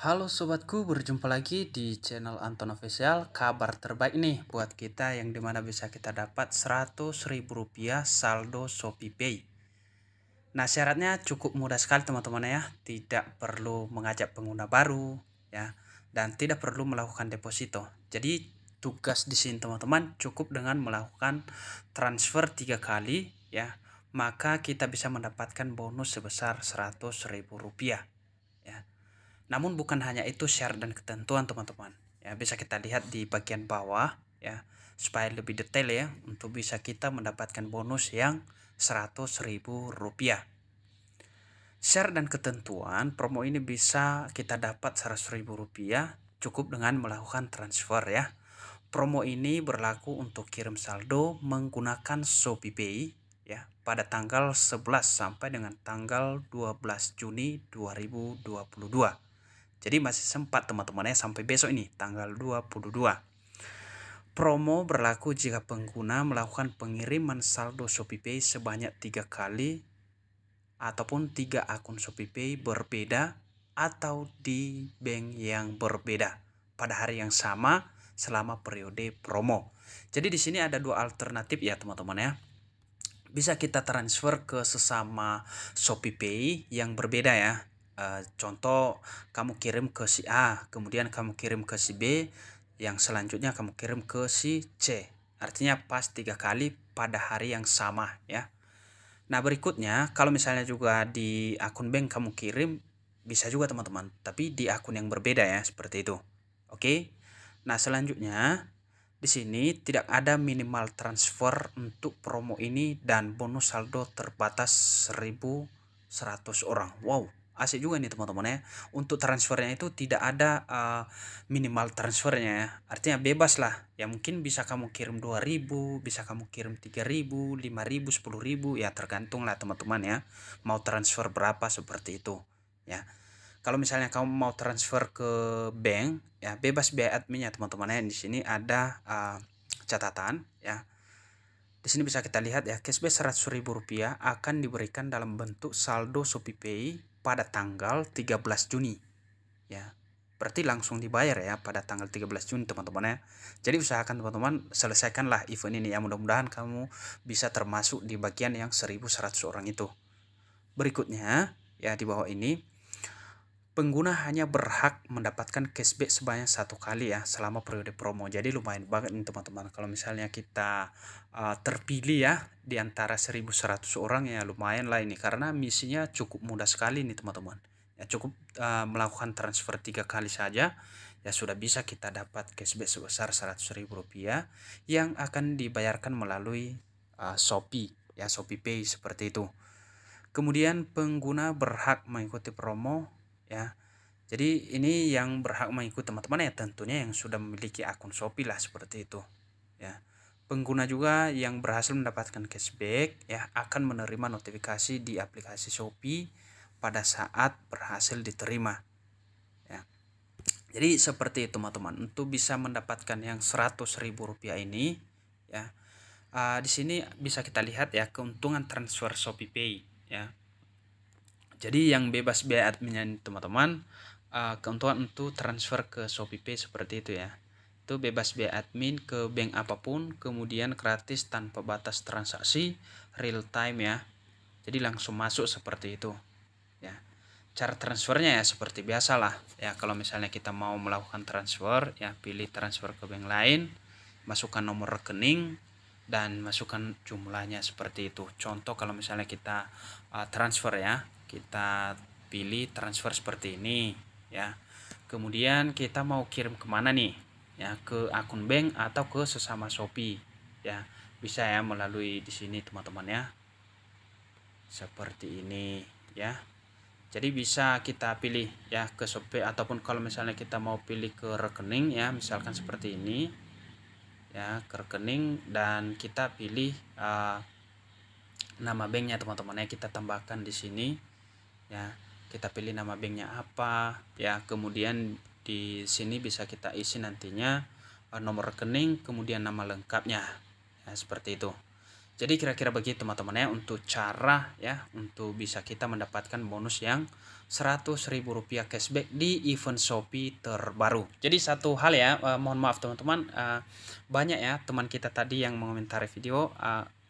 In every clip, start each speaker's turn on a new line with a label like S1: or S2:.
S1: Halo sobatku, berjumpa lagi di channel Anton Official. Kabar terbaik nih buat kita yang dimana bisa kita dapat 100 ribu rupiah saldo ShopeePay. Nah syaratnya cukup mudah sekali teman-teman ya. Tidak perlu mengajak pengguna baru ya dan tidak perlu melakukan deposito. Jadi tugas di sini teman-teman cukup dengan melakukan transfer tiga kali ya maka kita bisa mendapatkan bonus sebesar 100 ribu rupiah namun bukan hanya itu share dan ketentuan teman-teman. Ya, bisa kita lihat di bagian bawah ya supaya lebih detail ya untuk bisa kita mendapatkan bonus yang Rp100.000. Share dan ketentuan promo ini bisa kita dapat Rp100.000 cukup dengan melakukan transfer ya. Promo ini berlaku untuk kirim saldo menggunakan ShopeePay ya pada tanggal 11 sampai dengan tanggal 12 Juni 2022. Jadi masih sempat teman-temannya sampai besok ini tanggal 22. Promo berlaku jika pengguna melakukan pengiriman saldo ShopeePay sebanyak tiga kali ataupun tiga akun ShopeePay berbeda atau di bank yang berbeda pada hari yang sama selama periode promo. Jadi di sini ada dua alternatif ya teman-teman ya. Bisa kita transfer ke sesama ShopeePay yang berbeda ya. Eh, contoh kamu kirim ke si A kemudian kamu kirim ke si B yang selanjutnya kamu kirim ke si C artinya pas tiga kali pada hari yang sama ya nah berikutnya kalau misalnya juga di akun bank kamu kirim bisa juga teman-teman tapi di akun yang berbeda ya seperti itu oke nah selanjutnya di sini tidak ada minimal transfer untuk promo ini dan bonus saldo terbatas 1100 orang. Wow, asik juga nih teman-teman ya untuk transfernya itu tidak ada uh, minimal transfernya ya artinya bebas lah ya mungkin bisa kamu kirim 2000 bisa kamu kirim 3000 5000 10000 ya tergantung lah teman-teman ya mau transfer berapa seperti itu ya kalau misalnya kamu mau transfer ke bank ya bebas biaya adminnya teman-teman ya di sini ada uh, catatan ya di sini bisa kita lihat ya, cashback ribu rupiah akan diberikan dalam bentuk saldo pay pada tanggal 13 Juni ya berarti langsung dibayar ya pada tanggal 13 Juni teman-teman ya jadi usahakan teman-teman selesaikanlah event ini ya mudah-mudahan kamu bisa termasuk di bagian yang 1100 orang itu berikutnya ya di bawah ini pengguna hanya berhak mendapatkan cashback sebanyak satu kali ya selama periode promo. Jadi lumayan banget nih teman-teman. Kalau misalnya kita uh, terpilih ya di antara 1100 orang ya lumayan lah ini karena misinya cukup mudah sekali nih teman-teman. Ya cukup uh, melakukan transfer tiga kali saja ya sudah bisa kita dapat cashback sebesar 100.000 rupiah yang akan dibayarkan melalui uh, Shopee ya Shopee Pay seperti itu. Kemudian pengguna berhak mengikuti promo ya jadi ini yang berhak mengikuti teman-teman ya tentunya yang sudah memiliki akun Shopee lah seperti itu ya pengguna juga yang berhasil mendapatkan cashback ya akan menerima notifikasi di aplikasi Shopee pada saat berhasil diterima ya jadi seperti itu teman-teman untuk bisa mendapatkan yang Rp100.000 ini ya uh, di sini bisa kita lihat ya keuntungan transfer Shopee Pay ya jadi yang bebas biaya adminnya teman-teman uh, keuntungan untuk transfer ke Shopee Pay seperti itu ya itu bebas biaya admin ke bank apapun kemudian gratis tanpa batas transaksi real time ya jadi langsung masuk seperti itu ya cara transfernya ya seperti biasa lah ya kalau misalnya kita mau melakukan transfer ya pilih transfer ke bank lain masukkan nomor rekening dan masukkan jumlahnya seperti itu contoh kalau misalnya kita uh, transfer ya kita pilih transfer seperti ini ya kemudian kita mau kirim kemana nih ya ke akun bank atau ke sesama Shopee ya bisa ya melalui di sini teman-teman ya seperti ini ya jadi bisa kita pilih ya ke Shopee ataupun kalau misalnya kita mau pilih ke rekening ya misalkan seperti ini ya ke rekening dan kita pilih uh, nama banknya teman-teman ya kita tambahkan di sini ya kita pilih nama banknya apa ya kemudian di sini bisa kita isi nantinya eh, nomor rekening kemudian nama lengkapnya ya seperti itu jadi kira-kira begitu teman-teman ya untuk cara ya untuk bisa kita mendapatkan bonus yang rp rupiah cashback di event Shopee terbaru. Jadi satu hal ya, eh, mohon maaf teman-teman, eh, banyak ya teman kita tadi yang mengomentari video,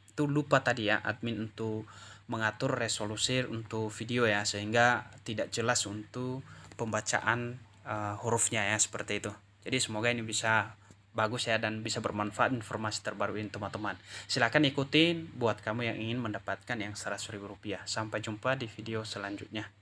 S1: itu lupa tadi ya admin untuk mengatur resolusi untuk video ya sehingga tidak jelas untuk pembacaan uh, hurufnya ya seperti itu. Jadi semoga ini bisa bagus ya dan bisa bermanfaat informasi terbaru ini teman-teman. Silahkan ikutin buat kamu yang ingin mendapatkan yang ribu rupiah. Sampai jumpa di video selanjutnya.